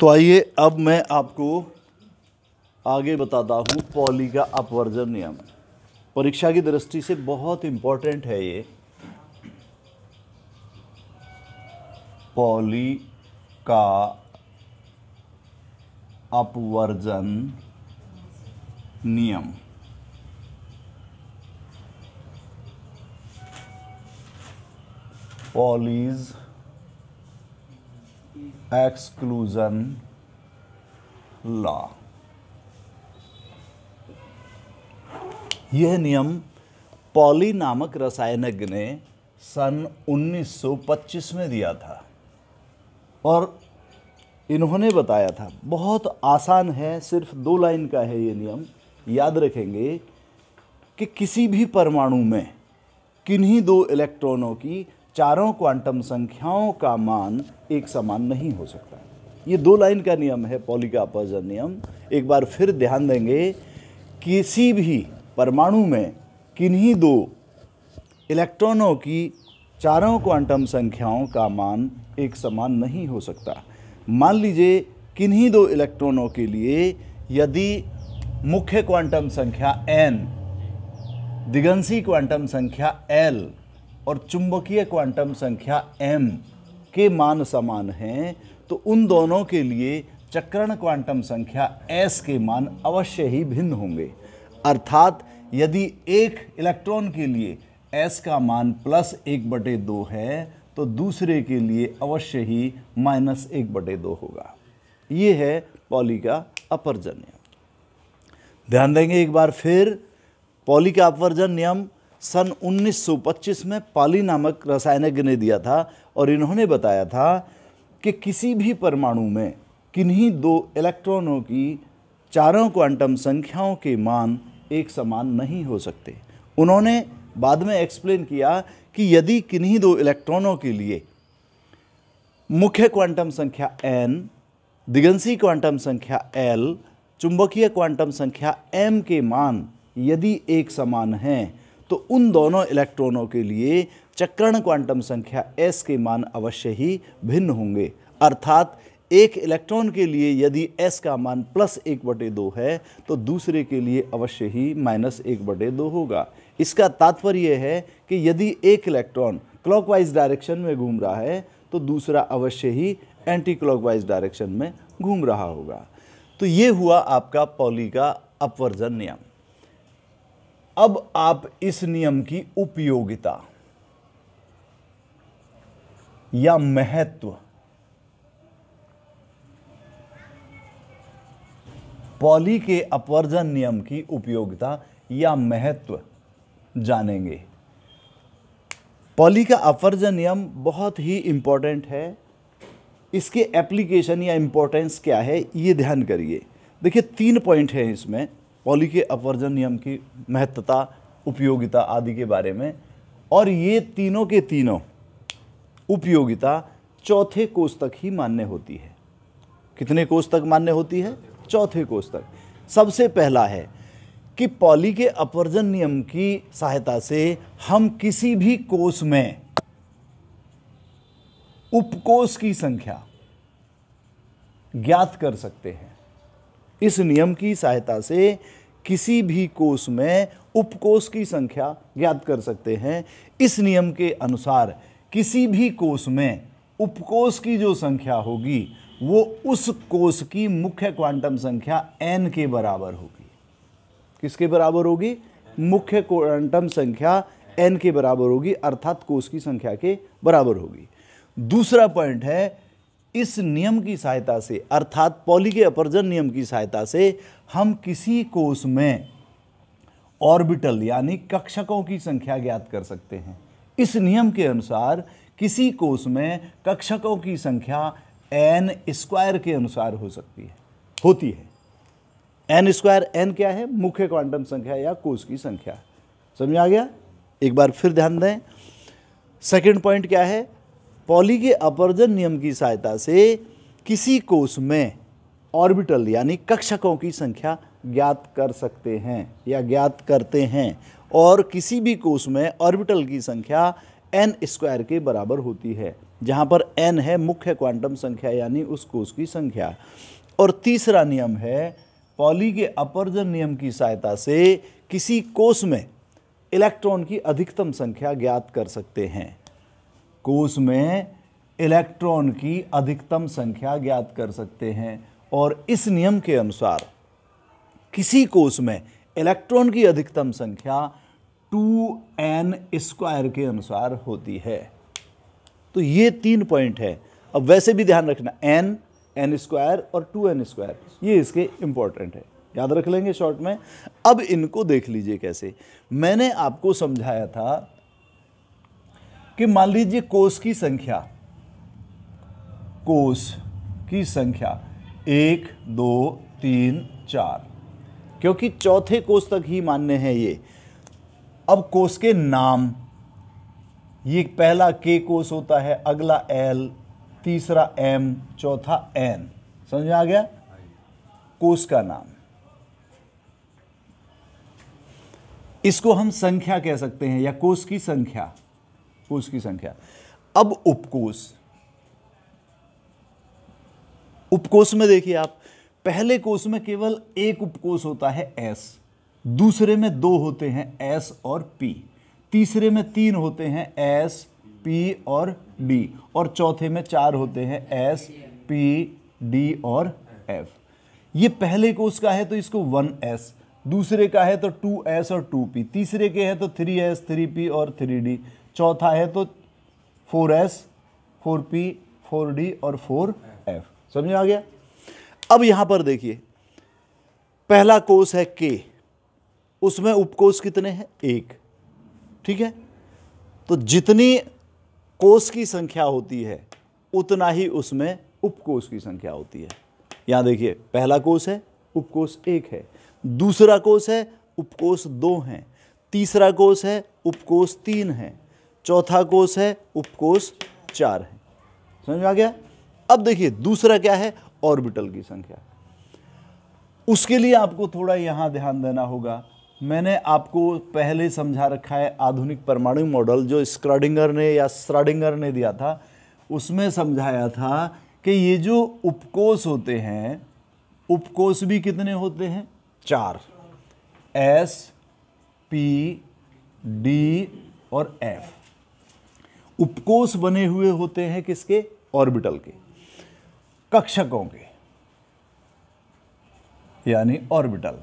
तो आइए अब मैं आपको आगे बताता हूँ पॉली का अपवर्जन नियम परीक्षा की दृष्टि से बहुत इंपॉर्टेंट है ये पॉली का अपवर्जन नियम पॉलीज़ एक्सक्लूजन लॉ यह नियम पॉली नामक रसायनज्ञ ने सन 1925 में दिया था और इन्होंने बताया था बहुत आसान है सिर्फ दो लाइन का है ये नियम याद रखेंगे कि किसी भी परमाणु में किन्हीं दो इलेक्ट्रॉनों की चारों क्वांटम संख्याओं का मान एक समान नहीं हो सकता ये दो लाइन का नियम है पॉली का अपजन नियम एक बार फिर ध्यान देंगे किसी भी परमाणु में किन्हीं दो इलेक्ट्रॉनों की चारों क्वांटम संख्याओं का मान एक समान नहीं हो सकता मान लीजिए किन्हीं दो इलेक्ट्रॉनों के लिए यदि मुख्य क्वांटम संख्या n दिगंसी क्वांटम संख्या l और चुंबकीय क्वांटम संख्या एम के मान समान हैं तो उन दोनों के लिए चक्रण क्वांटम संख्या एस के मान अवश्य ही भिन्न होंगे अर्थात यदि एक इलेक्ट्रॉन के लिए एस का मान प्लस एक बटे दो है तो दूसरे के लिए अवश्य ही माइनस एक बटे दो होगा ये है पॉली का अपरजन नियम ध्यान देंगे एक बार फिर पॉली का अपवर्जन नियम सन 1925 में पाली नामक रसायनज्ञ ने दिया था और इन्होंने बताया था कि किसी भी परमाणु में किन्हीं दो इलेक्ट्रॉनों की चारों क्वांटम संख्याओं के मान एक समान नहीं हो सकते उन्होंने बाद में एक्सप्लेन किया कि यदि किन्हीं दो इलेक्ट्रॉनों के लिए मुख्य क्वांटम संख्या n, दिगंसी क्वांटम संख्या l, चुंबकीय क्वांटम संख्या m के मान यदि एक समान हैं तो उन दोनों इलेक्ट्रॉनों के लिए चक्रण क्वांटम संख्या एस के मान अवश्य ही भिन्न होंगे अर्थात एक इलेक्ट्रॉन के लिए यदि एस का मान प्लस एक बटे दो है तो दूसरे के लिए अवश्य ही माइनस एक बटे दो होगा इसका तात्पर्य है कि यदि एक इलेक्ट्रॉन क्लॉकवाइज डायरेक्शन में घूम रहा है तो दूसरा अवश्य ही एंटी क्लॉकवाइज डायरेक्शन में घूम रहा होगा तो ये हुआ आपका पॉली का अपवर्जन नियम अब आप इस नियम की उपयोगिता या महत्व पॉली के अपवर्जन नियम की उपयोगिता या महत्व जानेंगे पॉली का अपवर्जन नियम बहुत ही इंपॉर्टेंट है इसके एप्लीकेशन या इंपॉर्टेंस क्या है ये ध्यान करिए देखिए तीन पॉइंट हैं इसमें पॉली के अपवर्जन नियम की महत्ता उपयोगिता आदि के बारे में और ये तीनों के तीनों उपयोगिता चौथे कोष तक ही मान्य होती है कितने कोष तक मान्य होती है चौथे कोष तक सबसे पहला है कि पॉली के अपवर्जन नियम की सहायता से हम किसी भी कोष में उपकोष की संख्या ज्ञात कर सकते हैं इस नियम की सहायता से किसी भी कोष में उपकोष की संख्या ज्ञात कर सकते हैं इस नियम के अनुसार किसी भी कोष में उपकोष की जो संख्या होगी वो उस कोष की मुख्य क्वांटम संख्या एन के बराबर होगी किसके बराबर होगी मुख्य क्वांटम संख्या एन के बराबर होगी अर्थात कोष की संख्या के बराबर होगी दूसरा पॉइंट है इस नियम की सहायता से अर्थात पॉली के अपर्जन नियम की सहायता से हम किसी कोष में ऑर्बिटल यानी कक्षकों की संख्या ज्ञात कर सकते हैं इस नियम के अनुसार किसी कोष में कक्षकों की संख्या एन स्क्वायर के अनुसार हो सकती है होती है एन स्क्वायर एन क्या है मुख्य क्वांटम संख्या या कोष की संख्या समझ आ गया एक बार फिर ध्यान दें सेकंड पॉइंट क्या है पॉली के अपर्जन नियम की सहायता से किसी कोष में ऑर्बिटल यानी कक्षकों की संख्या ज्ञात कर सकते हैं या ज्ञात करते हैं और किसी भी कोष में ऑर्बिटल की संख्या एन स्क्वायर के बराबर होती है जहाँ पर एन है मुख्य क्वांटम संख्या यानी उस कोष की संख्या और तीसरा नियम है पॉली के अपर्जन नियम की सहायता से किसी कोष में इलेक्ट्रॉन की अधिकतम संख्या ज्ञात कर सकते हैं कोष में इलेक्ट्रॉन की अधिकतम संख्या ज्ञात कर सकते हैं और इस नियम के अनुसार किसी कोष में इलेक्ट्रॉन की अधिकतम संख्या टू एन स्क्वायर के अनुसार होती है तो ये तीन पॉइंट है अब वैसे भी ध्यान रखना एन एन स्क्वायर और टू एन स्क्वायर ये इसके इंपॉर्टेंट है याद रख लेंगे शॉर्ट में अब इनको देख लीजिए कैसे मैंने आपको समझाया था कि मान लीजिए कोष की संख्या कोष की संख्या एक दो तीन चार क्योंकि चौथे कोष तक ही मान्य है ये अब कोष के नाम ये पहला के कोष होता है अगला एल तीसरा एम चौथा एन समझ में आ गया कोष का नाम इसको हम संख्या कह सकते हैं या कोष की संख्या कोष की संख्या अब उपकोष उपकोष में देखिए आप पहले कोष में केवल एक उपकोष होता है एस दूसरे में दो होते हैं एस और पी तीसरे में तीन होते हैं एस पी और डी और चौथे में चार होते हैं एस पी डी और एफ ये पहले कोष का है तो इसको वन एस दूसरे का है तो टू एस और टू पी तीसरे के है तो थ्री एस थ्री पी और थ्री डी चौथा है तो four s four p four d और फोर एफ समझ में आ गया अब यहां पर देखिए पहला कोष है के उसमें उपकोष कितने हैं एक ठीक है तो जितनी कोष की संख्या होती है उतना ही उसमें उपकोष की संख्या होती है यहां देखिए पहला कोष है उपकोष एक है दूसरा कोष है उपकोष दो हैं तीसरा कोष है उपकोष तीन है चौथा कोष है उपकोष चार है समझ में आ गया अब देखिए दूसरा क्या है ऑर्बिटल की संख्या उसके लिए आपको थोड़ा यहां ध्यान देना होगा मैंने आपको पहले समझा रखा है आधुनिक परमाणु मॉडल जो स्क्राडिंगर ने या स्राडिंगर ने दिया था उसमें समझाया था कि ये जो उपकोष होते हैं उपकोष भी कितने होते हैं चार एस पी डी और एफ उपकोष बने हुए होते हैं किसके ऑर्बिटल के कक्षकों के यानी ऑर्बिटल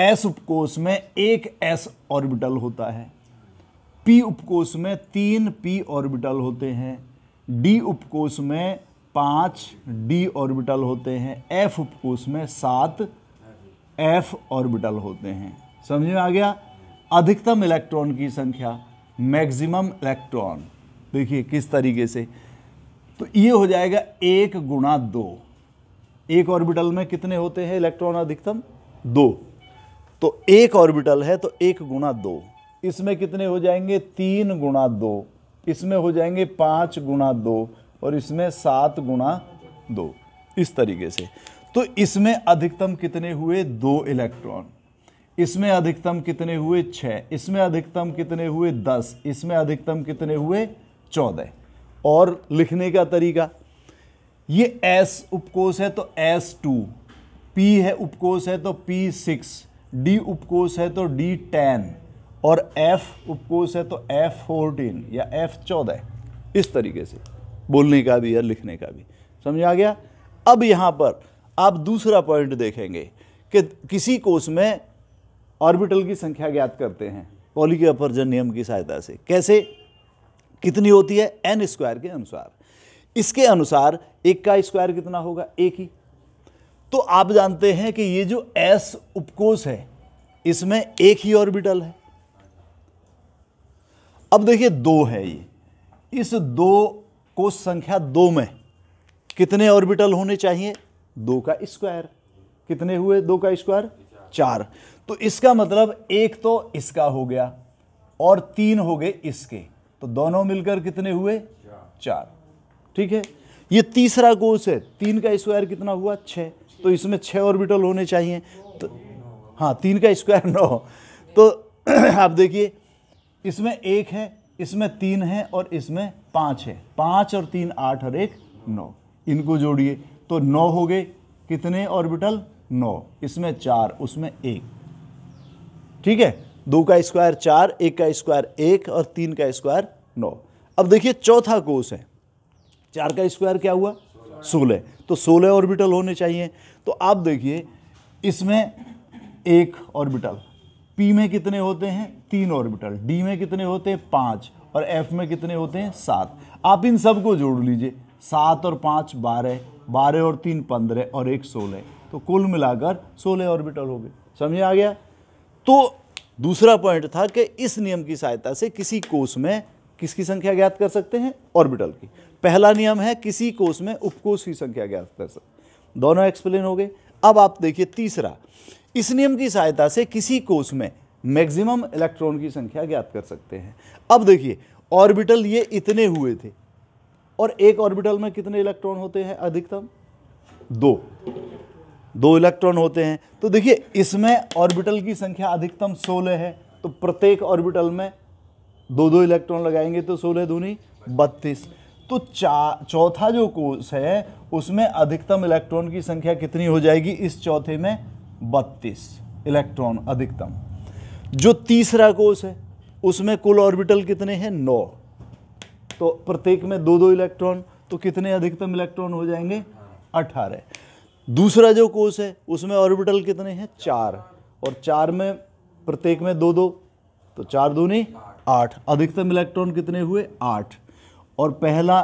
एस उपकोष में एक एस ऑर्बिटल होता है पी उपकोष में तीन पी ऑर्बिटल होते हैं डी उपकोष में पांच डी ऑर्बिटल होते हैं एफ उपकोष में सात एफ ऑर्बिटल होते हैं समझ में आ गया अधिकतम इलेक्ट्रॉन की संख्या मैक्सिमम इलेक्ट्रॉन देखिए किस तरीके से तो ये हो जाएगा एक गुणा दो एक ऑर्बिटल में कितने होते हैं इलेक्ट्रॉन अधिकतम दो तो एक ऑर्बिटल है तो एक गुणा दो इसमें कितने हो जाएंगे तीन गुणा दो इसमें हो जाएंगे पाँच गुणा दो और इसमें सात गुणा दो इस तरीके से तो इसमें अधिकतम कितने हुए दो इलेक्ट्रॉन इसमें अधिकतम कितने हुए छः इसमें अधिकतम कितने हुए दस इसमें अधिकतम कितने हुए चौदह और लिखने का तरीका ये एस उपकोष है तो एस टू पी है उपकोष है तो पी सिक्स डी उपकोष है तो डी टेन और एफ उपकोष है तो एफ फोर्टीन या एफ चौदह इस तरीके से बोलने का भी या लिखने का भी समझ आ गया अब यहाँ पर आप दूसरा पॉइंट देखेंगे कि किसी कोष में ऑर्बिटल की संख्या ज्ञात करते हैं के अपरजन नियम की सहायता से कैसे कितनी होती है एन स्क्वायर के अनुसार इसके अनुसार एक का स्क्वायर कितना होगा एक ही तो आप जानते हैं कि ये जो एस उपकोष है इसमें एक ही ऑर्बिटल है अब देखिए दो है ये इस दो को संख्या दो में कितने ऑर्बिटल होने चाहिए दो का स्क्वायर कितने हुए दो का स्क्वायर चार तो इसका मतलब एक तो इसका हो गया और तीन हो गए इसके तो दोनों मिलकर कितने हुए चार ठीक है ये तीसरा कोष है तीन का स्क्वायर कितना हुआ छः तो इसमें छः ऑर्बिटल होने चाहिए तो हाँ तीन का स्क्वायर नौ तो आप देखिए इसमें एक है इसमें तीन है और इसमें पाँच है पाँच और तीन आठ और एक नौ इनको जोड़िए तो नौ हो गए कितने ऑर्बिटल नौ इसमें चार उसमें एक ठीक है दो का स्क्वायर चार एक का स्क्वायर एक और तीन का स्क्वायर नौ अब देखिए चौथा कोष है चार का स्क्वायर क्या हुआ सोलह तो सोलह ऑर्बिटल होने चाहिए तो आप देखिए इसमें एक ऑर्बिटल पी में कितने होते हैं तीन ऑर्बिटल डी में कितने होते हैं पाँच और एफ में कितने होते हैं सात आप इन सब को जोड़ लीजिए सात और पाँच बारह बारह और तीन पंद्रह और एक सोलह तो कुल मिलाकर सोलह ऑर्बिटल हो गए समझ आ गया तो दूसरा पॉइंट था कि इस नियम की सहायता से किसी कोष में किसकी संख्या ज्ञात कर सकते हैं ऑर्बिटल की पहला नियम है किसी कोष में उपकोष की संख्या ज्ञात कर सकते दोनों एक्सप्लेन हो गए अब आप देखिए तीसरा इस नियम की सहायता से किसी कोष में मैक्सिमम इलेक्ट्रॉन की संख्या ज्ञात कर सकते हैं अब देखिए ऑर्बिटल ये इतने हुए थे और एक ऑर्बिटल में कितने इलेक्ट्रॉन होते हैं अधिकतम दो दो इलेक्ट्रॉन होते हैं तो देखिए इसमें ऑर्बिटल की संख्या अधिकतम सोलह है तो प्रत्येक ऑर्बिटल में दो दो इलेक्ट्रॉन लगाएंगे तो सोलह दूनी बत्तीस तो चौथा जो कोष है उसमें अधिकतम इलेक्ट्रॉन की संख्या कितनी हो जाएगी इस चौथे में बत्तीस इलेक्ट्रॉन अधिकतम जो तीसरा कोष है उसमें कुल ऑर्बिटल कितने हैं नौ तो प्रत्येक में दो दो इलेक्ट्रॉन तो कितने अधिकतम इलेक्ट्रॉन हो जाएंगे अठारह दूसरा जो कोष है उसमें ऑर्बिटल कितने हैं चार और चार में प्रत्येक में दो दो तो चार दूनी आठ अधिकतम इलेक्ट्रॉन कितने हुए आठ और पहला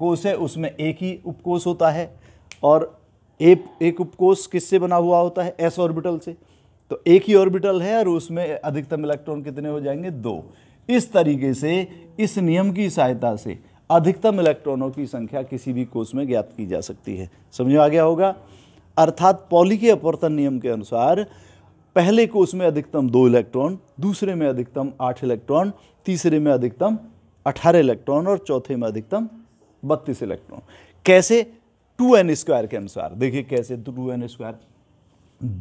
कोष है उसमें एक ही उपकोष होता है और एक एक उपकोष किससे बना हुआ होता है एस ऑर्बिटल से तो एक ही ऑर्बिटल है और उसमें अधिकतम इलेक्ट्रॉन कितने हो जाएंगे दो इस तरीके से इस नियम की सहायता से अधिकतम इलेक्ट्रॉनों की संख्या किसी भी कोष में ज्ञात की जा सकती है समझ में आ गया होगा अर्थात पॉली के अपवर्तन नियम के अनुसार पहले कोष में अधिकतम दो इलेक्ट्रॉन दूसरे में अधिकतम आठ इलेक्ट्रॉन तीसरे में अधिकतम अठारह इलेक्ट्रॉन और चौथे में अधिकतम बत्तीस इलेक्ट्रॉन कैसे टू एन स्क्वायर के अनुसार देखिए कैसे टू एन स्क्वायर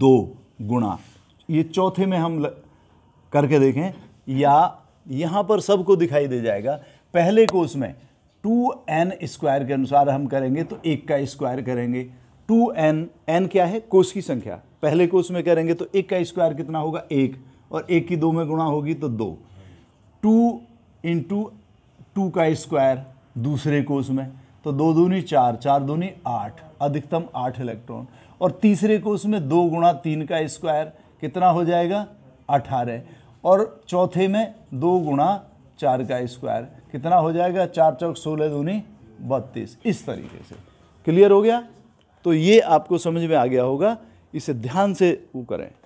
दो गुणा ये चौथे में हम करके देखें या यहाँ पर सबको दिखाई दे जाएगा पहले कोष में टू एन स्क्वायर के अनुसार हम करेंगे तो एक का स्क्वायर करेंगे टू एन एन क्या है कोष की संख्या पहले कोष में करेंगे तो एक का स्क्वायर कितना होगा एक और एक की दो में गुणा होगी तो दो टू इंटू टू का स्क्वायर दूसरे कोष में तो दो दूनी चार चार दूनी आठ अधिकतम आठ इलेक्ट्रॉन और तीसरे कोष में दो गुणा तीन का स्क्वायर कितना हो जाएगा अठारह और चौथे में दो गुणा चार का स्क्वायर कितना हो जाएगा चार चौक सोलह दूनी बत्तीस इस तरीके से क्लियर हो गया तो ये आपको समझ में आ गया होगा इसे ध्यान से वो करें